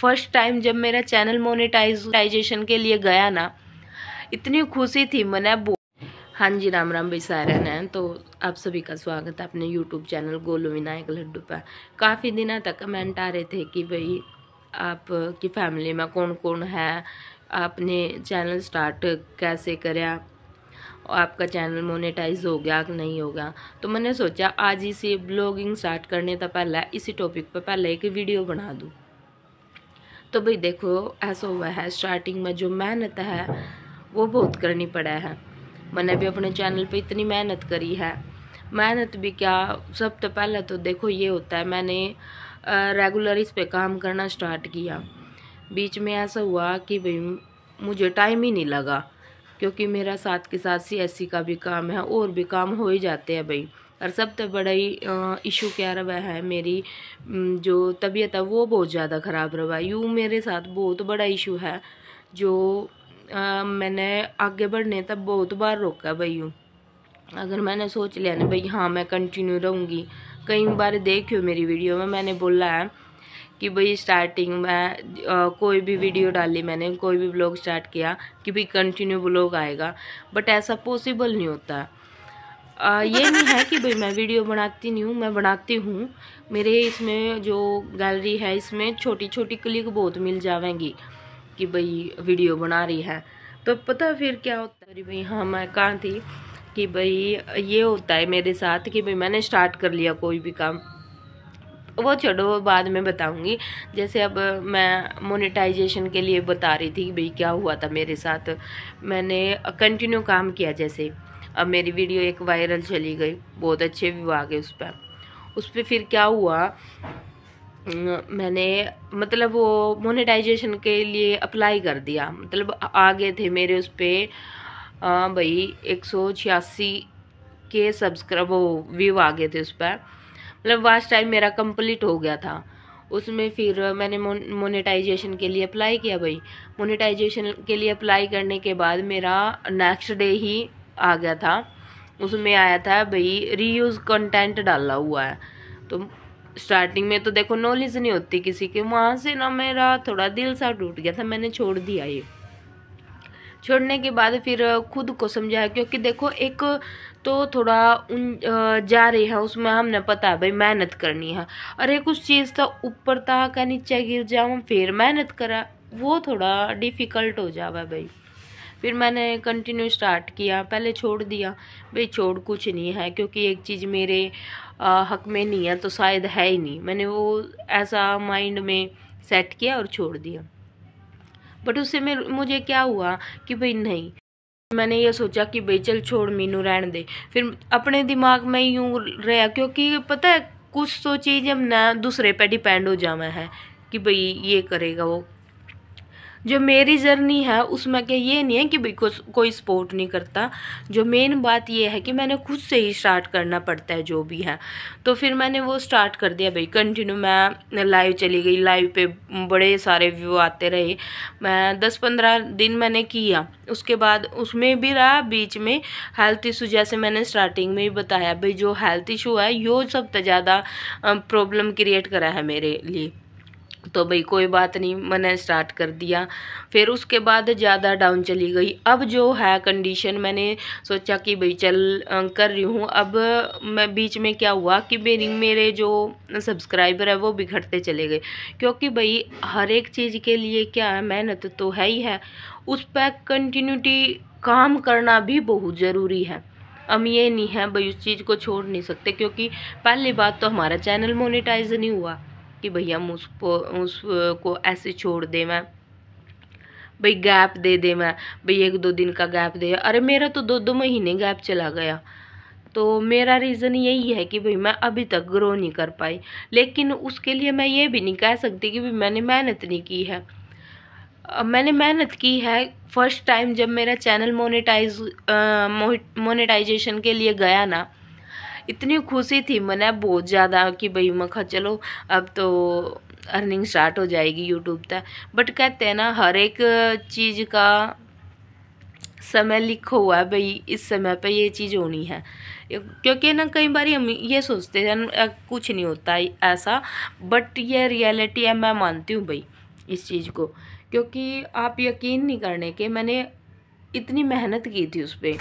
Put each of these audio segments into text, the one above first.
first time जब मेरा channel monetization के लिए गया ना इतनी खुशी थी मैंने बो हाँ जी राम राम भाई सारे ने तो आप सभी का स्वागत है अपने यूट्यूब चैनल गोलू विनायक लड्डू पर काफ़ी दिनों तक कमेंट आ रहे थे कि भाई आप की फैमिली में कौन कौन है आपने चैनल स्टार्ट कैसे करा आपका चैनल मोनेटाइज हो गया कि नहीं होगा तो मैंने सोचा आज इसी ब्लॉगिंग स्टार्ट करने तो पहले इसी टॉपिक पर पहले एक वीडियो बना दूँ तो भाई देखो ऐसा हुआ है स्टार्टिंग में जो मेहनत है वो बहुत करनी पड़ा है मैंने भी अपने चैनल पे इतनी मेहनत करी है मेहनत भी क्या सब तो पहले तो देखो ये होता है मैंने रेगुलर इस पर काम करना स्टार्ट किया बीच में ऐसा हुआ कि भाई मुझे टाइम ही नहीं लगा क्योंकि मेरा साथ के साथ सी का भी काम है और भी काम हो ही जाते हैं भाई और सबसे तो बड़ा ही इशू क्या रहा है मेरी जो तबीयत है वो बहुत ज़्यादा ख़राब रहा यूँ मेरे साथ बहुत बड़ा इशू है जो आ, मैंने आगे बढ़ने तक बहुत बार रोका भाई यूँ अगर मैंने सोच लिया ना भाई हाँ मैं कंटिन्यू रहूँगी कई बार देखियो मेरी वीडियो में मैंने बोला है कि भाई स्टार्टिंग में आ, कोई भी वीडियो डाली मैंने कोई भी ब्लॉग स्टार्ट किया कि भाई कंटिन्यू ब्लॉग आएगा बट ऐसा पॉसिबल नहीं होता ये नहीं है कि भाई मैं वीडियो बनाती नहीं हूँ मैं बनाती हूँ मेरे इसमें जो गैलरी है इसमें छोटी छोटी क्लिक बहुत मिल जाएंगी कि भाई वीडियो बना रही है तो पता फिर क्या होता है अरे भाई हाँ मैं कहाँ थी कि भाई ये होता है मेरे साथ कि भाई मैंने स्टार्ट कर लिया कोई भी काम वो छोड़ो वो बाद में बताऊंगी जैसे अब मैं मोनेटाइजेशन के लिए बता रही थी कि भाई क्या हुआ था मेरे साथ मैंने कंटिन्यू काम किया जैसे अब मेरी वीडियो एक वायरल चली गई बहुत अच्छे व्यू आ गए उस पर उस पर फिर क्या हुआ मैंने मतलब वो मोनेटाइजेशन के लिए अप्लाई कर दिया मतलब आ गए थे मेरे उस पर भाई एक सौ छियासी के सब्सक्राइब वो व्यू आ गए थे उस पर मतलब लास्ट टाइम मेरा कंप्लीट हो गया था उसमें फिर मैंने मोनेटाइजेशन के लिए अप्लाई किया भाई मोनेटाइजेशन के लिए अप्लाई करने के बाद मेरा नेक्स्ट डे ही आ गया था उसमें आया था भाई रीयूज़ कंटेंट डाला हुआ है तो स्टार्टिंग में तो देखो नॉलेज नहीं होती किसी के वहाँ से ना मेरा थोड़ा दिल सा टूट गया था मैंने छोड़ दिया ये छोड़ने के बाद फिर खुद को समझाया क्योंकि देखो एक तो थोड़ा उन जा रही है उसमें हमने पता है भाई मेहनत करनी है और एक उस चीज़ का ऊपर था का नीचे गिर जाऊँ फिर मेहनत करा वो थोड़ा डिफ़िकल्ट हो जावा भाई फिर मैंने कंटिन्यू स्टार्ट किया पहले छोड़ दिया भाई छोड़ कुछ नहीं है क्योंकि एक चीज़ मेरे आ, हक में नहीं है तो शायद है ही नहीं मैंने वो ऐसा माइंड में सेट किया और छोड़ दिया बट उससे में मुझे क्या हुआ कि भाई नहीं मैंने ये सोचा कि भाई चल छोड़ मीनू रहन दे फिर अपने दिमाग में यूँ रहा क्योंकि पता है कुछ तो चीज़ हम ना दूसरे पे डिपेंड हो जावा है कि भाई ये करेगा वो जो मेरी जर्नी है उसमें के ये नहीं है कि बिकॉज कोई सपोर्ट नहीं करता जो मेन बात ये है कि मैंने खुद से ही स्टार्ट करना पड़ता है जो भी है तो फिर मैंने वो स्टार्ट कर दिया भाई कंटिन्यू मैं लाइव चली गई लाइव पे बड़े सारे व्यू आते रहे मैं दस पंद्रह दिन मैंने किया उसके बाद उसमें भी रहा बीच में हेल्थ इशू जैसे मैंने स्टार्टिंग में ही बताया भाई जो हेल्थ इशू है यो सबसे ज़्यादा प्रॉब्लम क्रिएट करा है मेरे लिए तो भाई कोई बात नहीं मैंने स्टार्ट कर दिया फिर उसके बाद ज़्यादा डाउन चली गई अब जो है कंडीशन मैंने सोचा कि भाई चल कर रही हूँ अब मैं बीच में क्या हुआ कि मेरी मेरे जो सब्सक्राइबर है वो बिगड़ते चले गए क्योंकि भाई हर एक चीज़ के लिए क्या है मेहनत तो है ही है उस पर कंटिन्यूटी काम करना भी बहुत ज़रूरी है हम ये नहीं है भाई उस चीज़ को छोड़ नहीं सकते क्योंकि पहली बात तो हमारा चैनल मोनिटाइज नहीं हुआ कि भैया मुझको उसको ऐसे छोड़ दे मैं भाई गैप दे दे मैं भाई एक दो दिन का गैप दे अरे मेरा तो दो दो महीने गैप चला गया तो मेरा रीज़न यही है कि भाई मैं अभी तक ग्रो नहीं कर पाई लेकिन उसके लिए मैं ये भी नहीं कह सकती कि भाई मैंने मेहनत नहीं की है मैंने मेहनत की है फर्स्ट टाइम जब मेरा चैनल मोनेटाइज मोनेटाइजेशन के लिए गया ना इतनी खुशी थी मैंने बहुत ज़्यादा कि भाई मखा चलो अब तो अर्निंग स्टार्ट हो जाएगी यूट्यूब तक बट कहते हैं ना हर एक चीज़ का समय लिखा हुआ है भाई इस समय पे ये चीज़ होनी है क्योंकि ना कई बार हम ये सोचते हैं कुछ नहीं होता ऐसा बट ये रियलिटी है मैं मानती हूँ भाई इस चीज़ को क्योंकि आप यकीन नहीं करने के मैंने इतनी मेहनत की थी उस पर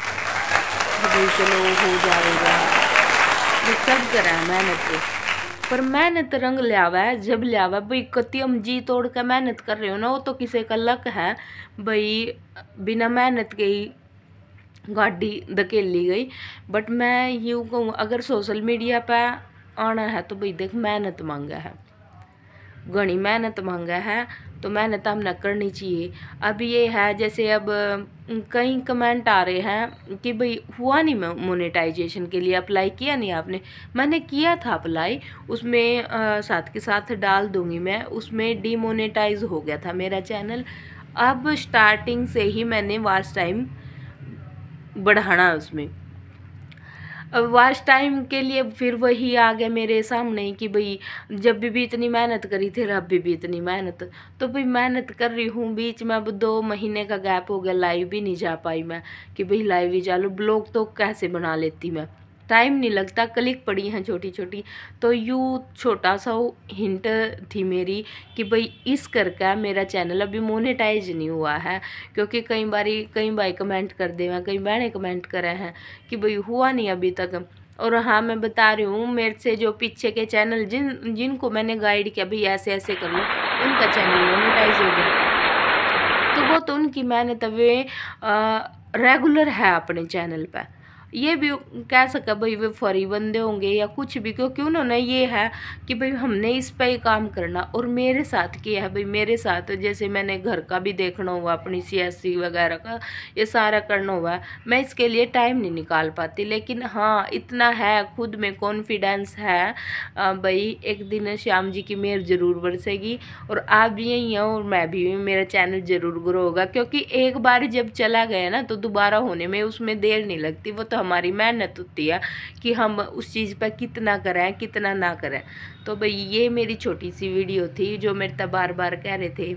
चलो हो जाएगा सब करा है पर मेहनत रंग लिया है जब लियावा भाई कतियम जी तोड़ के मेहनत कर रहे हो ना वो तो किसी का लक है भाई बिना मेहनत के ही गाड़ी धकेली गई बट मैं यूँ कहूँ अगर सोशल मीडिया पे आना है तो भाई देख मेहनत मांगा है घनी मेहनत मांगा है तो मैंने तो हम करनी चाहिए अब ये है जैसे अब कई कमेंट आ रहे हैं कि भाई हुआ नहीं मैं मोनेटाइजेशन के लिए अप्लाई किया नहीं आपने मैंने किया था अप्लाई उसमें आ, साथ के साथ डाल दूंगी मैं उसमें डीमोनेटाइज हो गया था मेरा चैनल अब स्टार्टिंग से ही मैंने वास्ट टाइम बढ़ाना उसमें वास्ट टाइम के लिए फिर वही आ गया मेरे सामने कि भाई जब भी भी इतनी मेहनत करी थी रब भी भी इतनी मेहनत तो भाई मेहनत कर रही हूँ बीच में अब दो महीने का गैप हो गया लाइव भी नहीं जा पाई मैं कि भाई लाइव ही जा लो ब्लॉग तो कैसे बना लेती मैं टाइम नहीं लगता क्लिक पड़ी हैं छोटी छोटी तो यू छोटा सा हिंट थी मेरी कि भाई इस करके मेरा चैनल अभी मोनेटाइज नहीं हुआ है क्योंकि कई बारी कई बार कमेंट कर दे कई बहने कमेंट करे हैं कि भाई हुआ नहीं अभी तक और हाँ मैं बता रही हूँ मेरे से जो पीछे के चैनल जिन जिनको मैंने गाइड किया भाई ऐसे ऐसे कर लो उनका चैनल मोनेटाइज हो गया तो वो तो उनकी मेहनत वे रेगुलर है अपने चैनल पर ये भी कह सका भाई वे फरी बंदे होंगे या कुछ भी क्योंकि उन्होंने ये है कि भाई हमने इस पर ही काम करना और मेरे साथ किया है भाई मेरे साथ जैसे मैंने घर का भी देखना हुआ अपनी सी वगैरह का ये सारा करना हुआ मैं इसके लिए टाइम नहीं निकाल पाती लेकिन हाँ इतना है खुद में कॉन्फिडेंस है भाई एक दिन श्याम जी की मेहर ज़रूर बरसेगी और आप भी यहीं हो और मैं भी मेरा चैनल ज़रूर ग्रो होगा क्योंकि एक बार जब चला गया ना तो दोबारा होने में उसमें देर नहीं लगती वो तो हमारी मेहनत होती है कि हम उस चीज़ पर कितना करें कितना ना करें तो भाई ये मेरी छोटी सी वीडियो थी जो मेरे तब बार बार कह रहे थे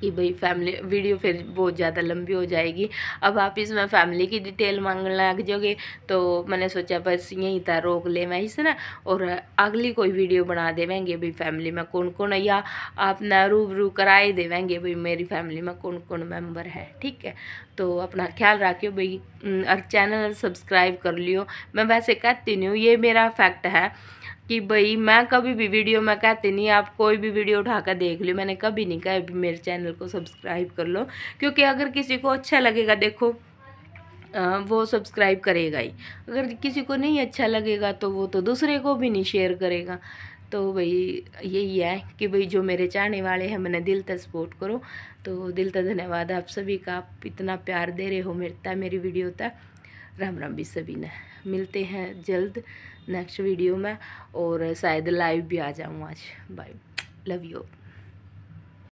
कि भाई फैमिली वीडियो फिर बहुत ज़्यादा लंबी हो जाएगी अब आप इसमें फैमिली की डिटेल मांगने लग जाओगे तो मैंने सोचा बस यहीं था रोक ले मैं इसे ना और अगली कोई वीडियो बना देवेंगे भाई फैमिली में कौन कौन है या आप ना रूबरू कराए देवेंगे भाई मेरी फैमिली में कौन कौन मेम्बर है ठीक है तो अपना ख्याल रखियो भाई और चैनल सब्सक्राइब कर लियो मैं वैसे कहती नहीं हूँ ये मेरा फैक्ट है कि भाई मैं कभी भी वीडियो में कहती नहीं आप कोई भी वीडियो उठा कर देख लो मैंने कभी नहीं कहा मेरे चैनल को सब्सक्राइब कर लो क्योंकि अगर किसी को अच्छा लगेगा देखो वो सब्सक्राइब करेगा ही अगर किसी को नहीं अच्छा लगेगा तो वो तो दूसरे को भी नहीं शेयर करेगा तो भाई यही है कि भाई जो मेरे चाहने वाले हैं मैंने दिल तक सपोर्ट करो तो दिल तक धन्यवाद आप सभी का आप इतना प्यार दे रहे हो मेरे तक मेरी वीडियो तक राम राम भी सभी ने मिलते हैं जल्द नेक्स्ट वीडियो में और शायद लाइव भी आ जाऊँ आज बाय लव यू